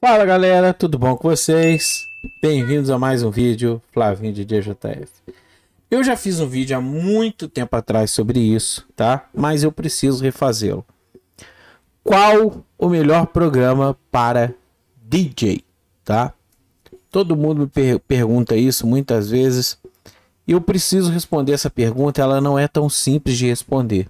Fala galera, tudo bom com vocês? Bem-vindos a mais um vídeo Flavinho de DJF. Eu já fiz um vídeo há muito tempo atrás sobre isso, tá? Mas eu preciso refazê-lo. Qual o melhor programa para DJ, tá? Todo mundo me per pergunta isso muitas vezes. E eu preciso responder essa pergunta, ela não é tão simples de responder.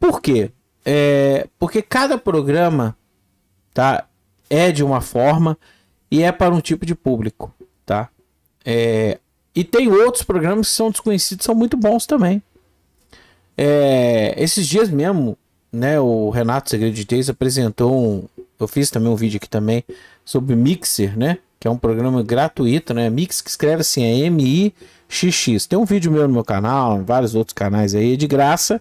Por quê? É, porque cada programa, tá? é de uma forma e é para um tipo de público, tá? É, e tem outros programas que são desconhecidos, são muito bons também. É, esses dias mesmo, né, o Renato Segredo de Teis apresentou um, eu fiz também um vídeo aqui também sobre Mixer, né, que é um programa gratuito, né, Mix que escreve assim, é M I X Tem um vídeo meu no meu canal, vários outros canais aí é de graça,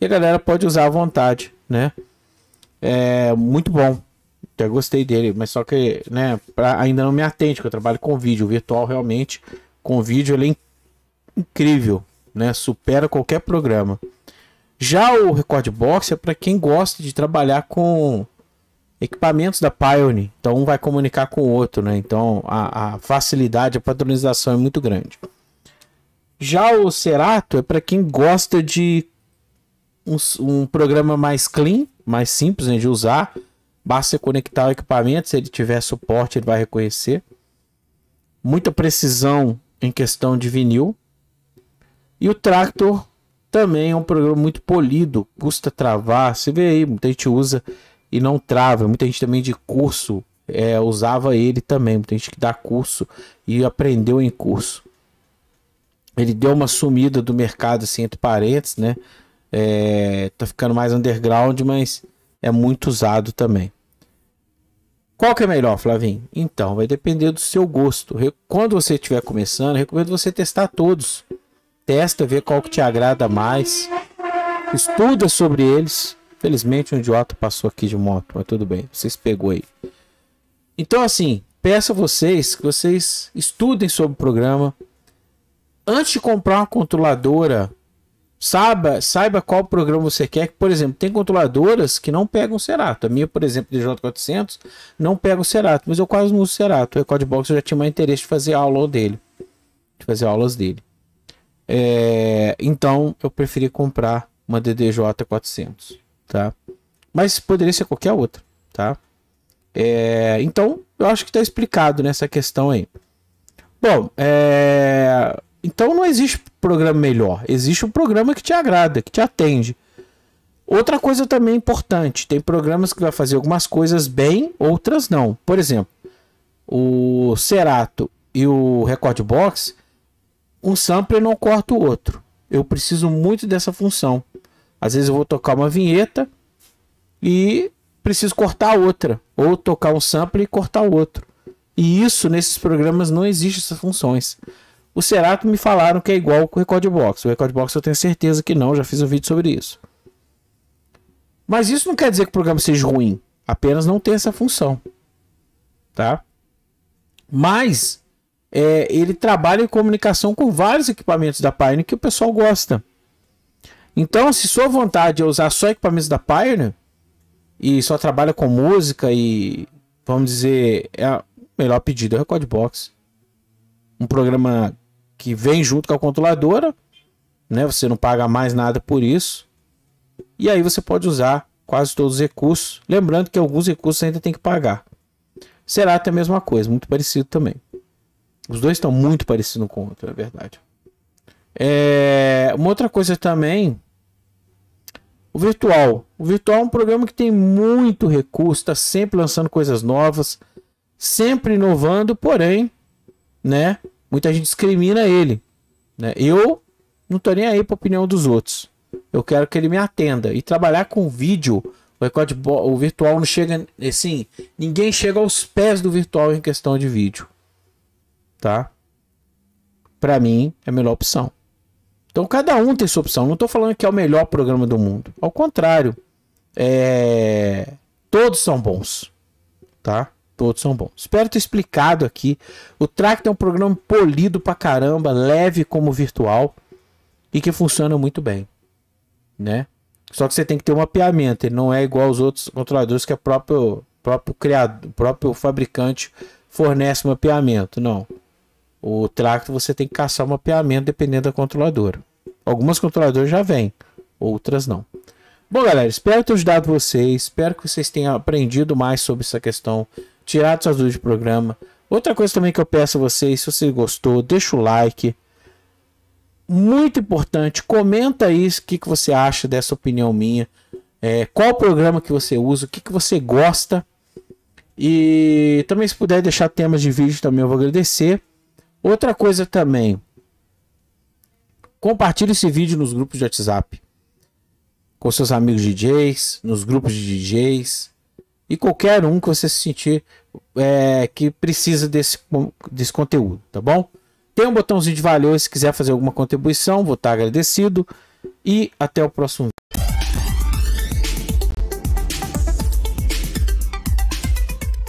e a galera pode usar à vontade, né? É muito bom. Até gostei dele, mas só que, né, pra, ainda não me atende, porque eu trabalho com vídeo. O virtual realmente, com vídeo, ele é incrível, né? Supera qualquer programa. Já o Record Box é para quem gosta de trabalhar com equipamentos da Pioneer. Então um vai comunicar com o outro, né? Então a, a facilidade, a padronização é muito grande. Já o Cerato é para quem gosta de um, um, programa mais clean, mais simples né, de usar, Basta você conectar o equipamento, se ele tiver suporte, ele vai reconhecer. Muita precisão em questão de vinil. E o Tractor também é um programa muito polido, custa travar. Você vê aí, muita gente usa e não trava. Muita gente também de curso é, usava ele também. Muita gente que dá curso e aprendeu em curso. Ele deu uma sumida do mercado, assim, entre parênteses, né? É, tá ficando mais underground, mas é muito usado também. Qual que é melhor, Flavinho? Então, vai depender do seu gosto. Quando você estiver começando, recomendo você testar todos. Testa, vê qual que te agrada mais. Estuda sobre eles. Felizmente um idiota passou aqui de moto, mas tudo bem, vocês pegou aí. Então, assim, peço a vocês que vocês estudem sobre o programa. Antes de comprar uma controladora Saiba, saiba qual programa você quer. Por exemplo, tem controladoras que não pegam Cerato. A minha, por exemplo, DJ400, não pega o Cerato, mas eu quase não uso Cerato. O Ecodbox eu já tinha mais interesse de fazer aula dele, de fazer aulas dele. É, então eu preferi comprar uma DDJ400, tá? Mas poderia ser qualquer outra, tá? É, então eu acho que está explicado nessa né, questão aí. Bom, é, então não existe programa melhor, existe um programa que te agrada, que te atende. Outra coisa também importante, tem programas que vai fazer algumas coisas bem, outras não. Por exemplo, o Cerato e o Record Box, um sampler não corta o outro. Eu preciso muito dessa função. Às vezes eu vou tocar uma vinheta e preciso cortar outra, ou tocar um sample e cortar outro. E isso nesses programas não existe essas funções. O Cerato me falaram que é igual com o Record Box. O Record Box eu tenho certeza que não, já fiz um vídeo sobre isso. Mas isso não quer dizer que o programa seja ruim, apenas não tem essa função. Tá? Mas é, ele trabalha em comunicação com vários equipamentos da Pioneer que o pessoal gosta. Então, se sua vontade é usar só equipamentos da Pioneer e só trabalha com música e vamos dizer, é a melhor pedida é o Record Box. Um programa que vem junto com a controladora, né? Você não paga mais nada por isso. E aí você pode usar quase todos os recursos, lembrando que alguns recursos ainda tem que pagar. Será até a mesma coisa, muito parecido também. Os dois estão muito parecidos com o outro, é verdade. É... Uma outra coisa também, o virtual. O virtual é um programa que tem muito recurso, está sempre lançando coisas novas, sempre inovando, porém, né? Muita gente discrimina ele. Né? Eu não tô nem aí pra opinião dos outros. Eu quero que ele me atenda. E trabalhar com vídeo, o recorde o virtual não chega. Assim, ninguém chega aos pés do virtual em questão de vídeo. Tá? Pra mim, é a melhor opção. Então cada um tem sua opção. Não estou falando que é o melhor programa do mundo. Ao contrário, é... todos são bons, tá? todos são bons. Espero ter explicado aqui. O Tract é um programa polido pra caramba, leve como virtual e que funciona muito bem, né? Só que você tem que ter um mapeamento, ele não é igual aos outros controladores que o próprio próprio criado, próprio fabricante fornece um mapeamento, não. O Tract você tem que caçar o mapeamento dependendo da controladora. Algumas controladoras já vêm, outras não. Bom, galera, espero ter ajudado vocês, espero que vocês tenham aprendido mais sobre essa questão tirar suas dúvidas do programa. Outra coisa também que eu peço a vocês, se você gostou, deixa o like. Muito importante, comenta aí o que, que você acha dessa opinião minha. É, qual programa que você usa, o que, que você gosta. E também se puder deixar temas de vídeo também eu vou agradecer. Outra coisa também, compartilhe esse vídeo nos grupos de WhatsApp. Com seus amigos DJs, nos grupos de DJs, e qualquer um que você se sentir é, que precisa desse, desse conteúdo, tá bom? Tem um botãozinho de valeu se quiser fazer alguma contribuição, vou estar agradecido e até o próximo